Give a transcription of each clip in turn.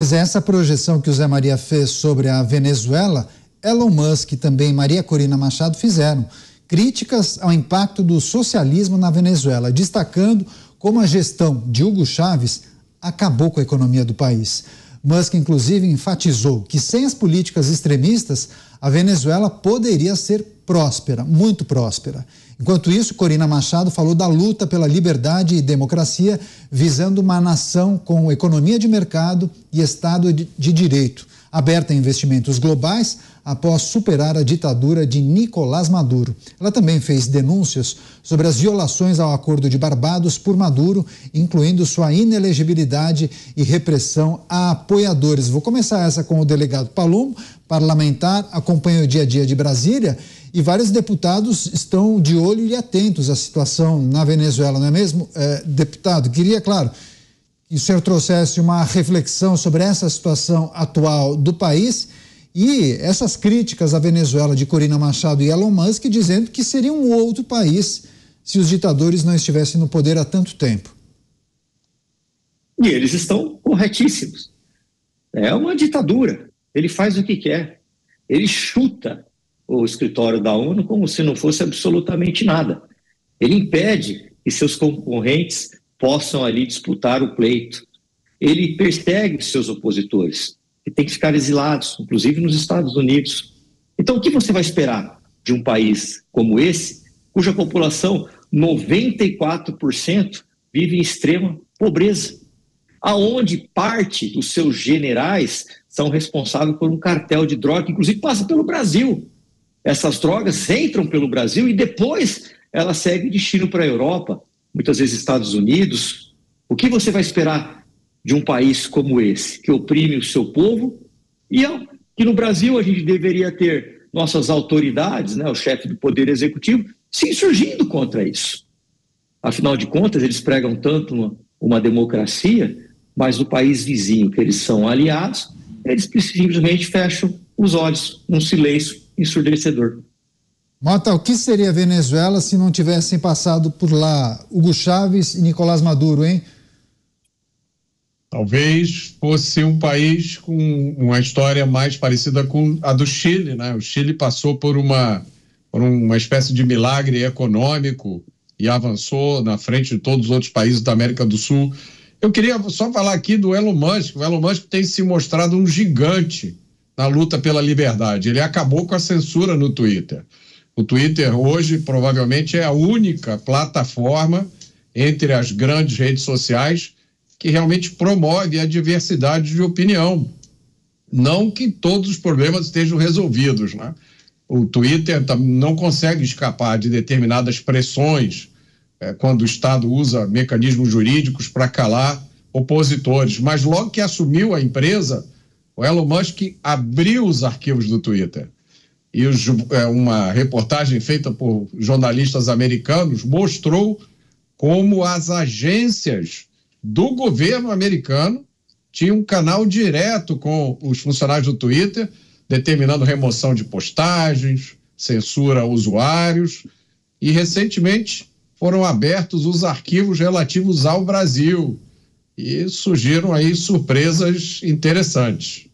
É, essa projeção que o Zé Maria fez sobre a Venezuela, Elon Musk e também Maria Corina Machado fizeram críticas ao impacto do socialismo na Venezuela, destacando como a gestão de Hugo Chávez acabou com a economia do país. Musk, inclusive, enfatizou que sem as políticas extremistas, a Venezuela poderia ser próspera, muito próspera. Enquanto isso, Corina Machado falou da luta pela liberdade e democracia, visando uma nação com economia de mercado e Estado de direito aberta a investimentos globais após superar a ditadura de Nicolás Maduro. Ela também fez denúncias sobre as violações ao Acordo de Barbados por Maduro, incluindo sua inelegibilidade e repressão a apoiadores. Vou começar essa com o delegado Palum, parlamentar, acompanha o dia a dia de Brasília e vários deputados estão de olho e atentos à situação na Venezuela, não é mesmo? É, deputado, queria, claro que o senhor trouxesse uma reflexão sobre essa situação atual do país e essas críticas à Venezuela de Corina Machado e Elon Musk dizendo que seria um outro país se os ditadores não estivessem no poder há tanto tempo. E eles estão corretíssimos. É uma ditadura. Ele faz o que quer. Ele chuta o escritório da ONU como se não fosse absolutamente nada. Ele impede que seus concorrentes possam ali disputar o pleito. Ele persegue seus opositores, que têm que ficar exilados, inclusive nos Estados Unidos. Então, o que você vai esperar de um país como esse, cuja população, 94%, vive em extrema pobreza? Aonde parte dos seus generais são responsáveis por um cartel de droga, que inclusive passa pelo Brasil. Essas drogas entram pelo Brasil e depois elas seguem destino para a Europa, muitas vezes Estados Unidos, o que você vai esperar de um país como esse, que oprime o seu povo? E é que no Brasil a gente deveria ter nossas autoridades, né, o chefe do Poder Executivo, se insurgindo contra isso. Afinal de contas, eles pregam tanto uma, uma democracia, mas no país vizinho que eles são aliados, eles simplesmente fecham os olhos num silêncio ensurdecedor. Mota, o que seria a Venezuela se não tivessem passado por lá Hugo Chávez e Nicolás Maduro, hein? Talvez fosse um país com uma história mais parecida com a do Chile, né? O Chile passou por uma, por uma espécie de milagre econômico e avançou na frente de todos os outros países da América do Sul. Eu queria só falar aqui do Elon Musk. O Elon Musk tem se mostrado um gigante na luta pela liberdade. Ele acabou com a censura no Twitter. O Twitter hoje provavelmente é a única plataforma entre as grandes redes sociais que realmente promove a diversidade de opinião. Não que todos os problemas estejam resolvidos, né? O Twitter não consegue escapar de determinadas pressões é, quando o Estado usa mecanismos jurídicos para calar opositores. Mas logo que assumiu a empresa, o Elon Musk abriu os arquivos do Twitter e os, é, uma reportagem feita por jornalistas americanos mostrou como as agências do governo americano tinham um canal direto com os funcionários do Twitter, determinando remoção de postagens, censura a usuários. E recentemente foram abertos os arquivos relativos ao Brasil e surgiram aí surpresas interessantes.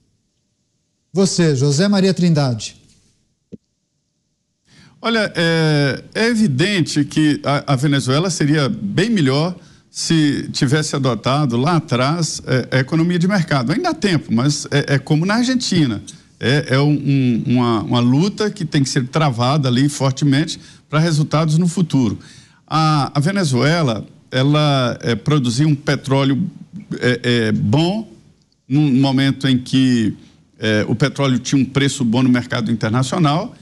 Você, José Maria Trindade. Olha, é, é evidente que a, a, Venezuela seria bem melhor se tivesse adotado lá atrás é, a economia de mercado. Ainda há tempo, mas é, é como na Argentina. É, é um, uma, uma luta que tem que ser travada ali fortemente para resultados no futuro. A, a Venezuela, ela é, produzia um petróleo é, é, bom num momento em que o petróleo tinha um preço bom no mercado internacional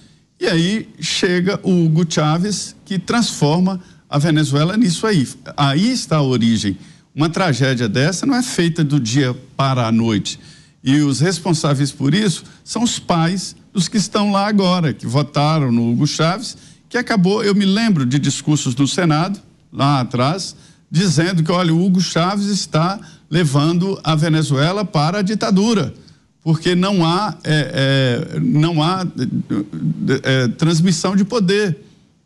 e aí chega o Hugo Chávez, que transforma a Venezuela nisso aí. Aí está a origem. Uma tragédia dessa não é feita do dia para a noite. E os responsáveis por isso são os pais dos que estão lá agora, que votaram no Hugo Chávez, que acabou, eu me lembro de discursos no Senado, lá atrás, dizendo que, olha, o Hugo Chávez está levando a Venezuela para a ditadura porque não há, é, é, não há é, é transmissão de poder.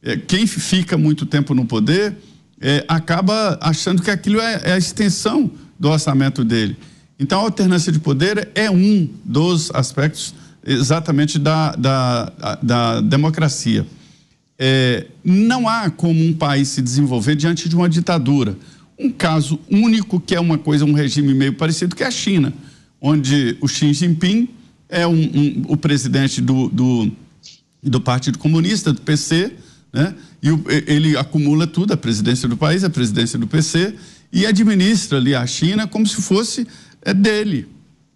É, quem fica muito tempo no poder é, acaba achando que aquilo é, a extensão do orçamento dele. Então, a alternância de poder é um dos aspectos exatamente da, da, da democracia. não há como um país se desenvolver diante de uma ditadura. Um caso único que é uma coisa, um regime meio parecido, que é a China onde o Xi Jinping é um, um, o presidente do, do, do, Partido Comunista, do PC, né? e o, ele acumula tudo, a presidência do país, a presidência do PC, e administra ali a China como se fosse é, dele.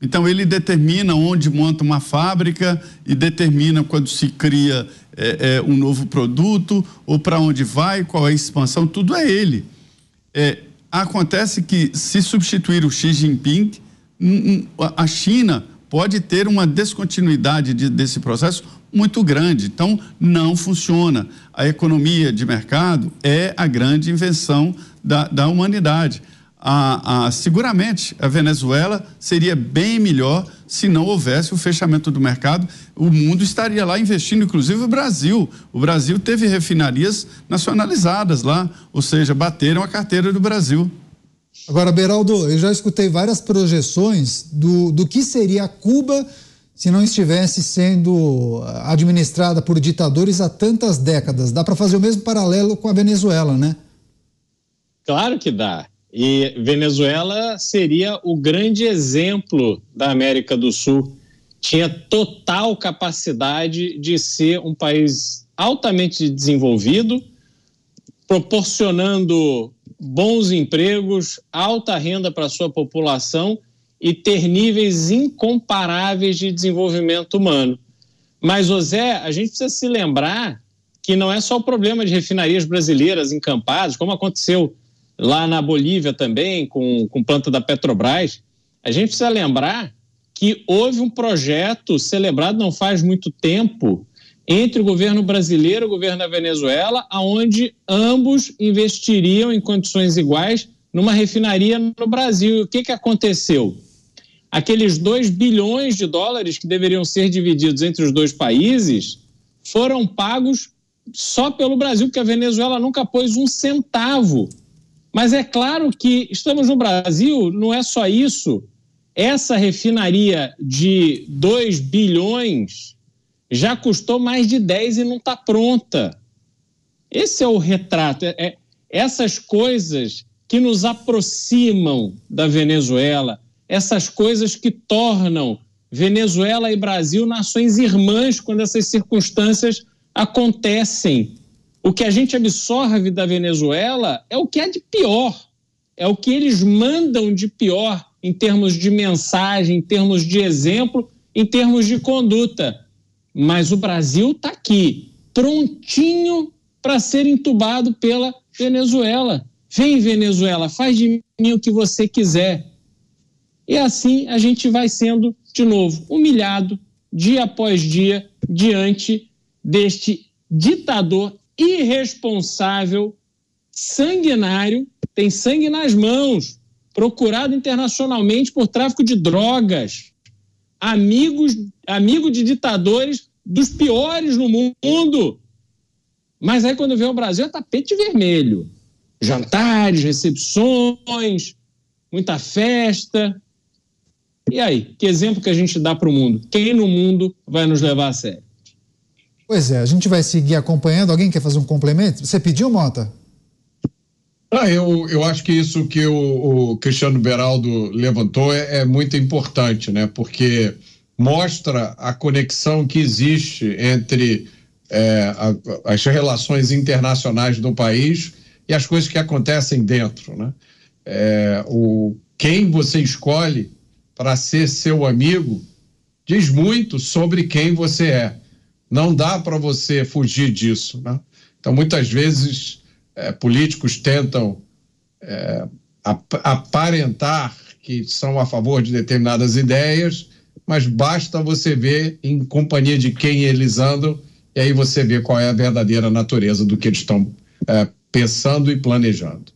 Então ele determina onde monta uma fábrica e determina quando se cria é, é, um novo produto ou para onde vai, qual é a expansão, tudo é ele. É, acontece que se substituir o Xi Jinping, a China pode ter uma descontinuidade de, desse processo muito grande. Então, não funciona. A economia de mercado é a grande invenção da, da humanidade. A, a, seguramente a Venezuela seria bem melhor se não houvesse o fechamento do mercado. O mundo estaria lá investindo, inclusive o Brasil. O Brasil teve refinarias nacionalizadas lá, ou seja, bateram a carteira do Brasil. Agora, Beraldo, eu já escutei várias projeções do, do que seria Cuba se não estivesse sendo ah, administrada por ditadores há tantas décadas. Dá para fazer o mesmo paralelo com a Venezuela, né? Claro que dá. E Venezuela seria o grande exemplo da América do Sul. Tinha total capacidade de ser um país altamente desenvolvido, proporcionando bons empregos, alta renda para sua população e ter níveis incomparáveis de desenvolvimento humano. Mas, José, a gente precisa se lembrar que não é só o problema de refinarias brasileiras encampadas, como aconteceu lá na Bolívia também, com, com planta da Petrobras. A gente precisa lembrar que houve um projeto celebrado não faz muito tempo entre o governo brasileiro e o governo da Venezuela, aonde ambos investiriam em condições iguais numa refinaria no Brasil. E o que, que aconteceu? Aqueles 2 bilhões de dólares que deveriam ser divididos entre os dois países foram pagos só pelo Brasil, porque a Venezuela nunca pôs um centavo. Mas é claro que estamos no Brasil, não é só isso. Essa refinaria de 2 bilhões já custou mais de 10 e não está pronta. Esse é o retrato. É, é, essas coisas que nos aproximam da Venezuela, essas coisas que tornam Venezuela e Brasil nações irmãs quando essas circunstâncias acontecem. O que a gente absorve da Venezuela é o que é de pior, é o que eles mandam de pior em termos de mensagem, em termos de exemplo, em termos de conduta. Mas o Brasil está aqui, prontinho para ser entubado pela Venezuela. Vem, Venezuela, faz de mim o que você quiser. E assim a gente vai sendo, de novo, humilhado dia após dia diante deste ditador irresponsável, sanguinário, tem sangue nas mãos, procurado internacionalmente por tráfico de drogas, amigos, amigo de ditadores dos piores no mundo. Mas aí quando vem o Brasil é tapete vermelho. Jantares, recepções, muita festa. E aí, que exemplo que a gente dá para o mundo? Quem no mundo vai nos levar a sério? Pois é, a gente vai seguir acompanhando. Alguém quer fazer um complemento? Você pediu, Mota? Ah, eu, eu acho que isso que o, o Cristiano Beraldo levantou é, é, muito importante, né? Porque mostra a conexão que existe entre é, a, as relações internacionais do país e as coisas que acontecem dentro, né? É, o, quem você escolhe para ser seu amigo diz muito sobre quem você é. Não dá para você fugir disso, né? Então, muitas vezes é, políticos tentam é, ap aparentar que são a favor de determinadas ideias, mas basta você ver em companhia de quem eles andam, e aí você vê qual é a verdadeira natureza do que eles estão é, pensando e planejando.